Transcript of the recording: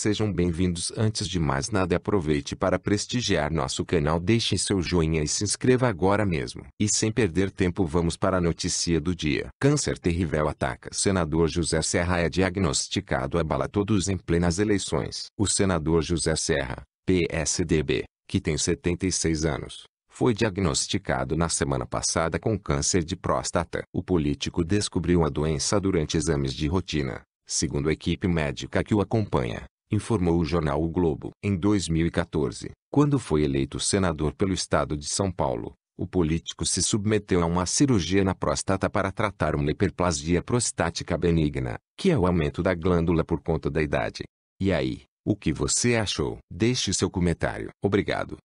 Sejam bem-vindos. Antes de mais nada, aproveite para prestigiar nosso canal, deixe seu joinha e se inscreva agora mesmo. E sem perder tempo, vamos para a notícia do dia. Câncer terrível ataca. Senador José Serra é diagnosticado a bala todos em plenas eleições. O senador José Serra, PSDB, que tem 76 anos, foi diagnosticado na semana passada com câncer de próstata. O político descobriu a doença durante exames de rotina, segundo a equipe médica que o acompanha informou o jornal O Globo. Em 2014, quando foi eleito senador pelo estado de São Paulo, o político se submeteu a uma cirurgia na próstata para tratar uma hiperplasia prostática benigna, que é o aumento da glândula por conta da idade. E aí, o que você achou? Deixe seu comentário. Obrigado.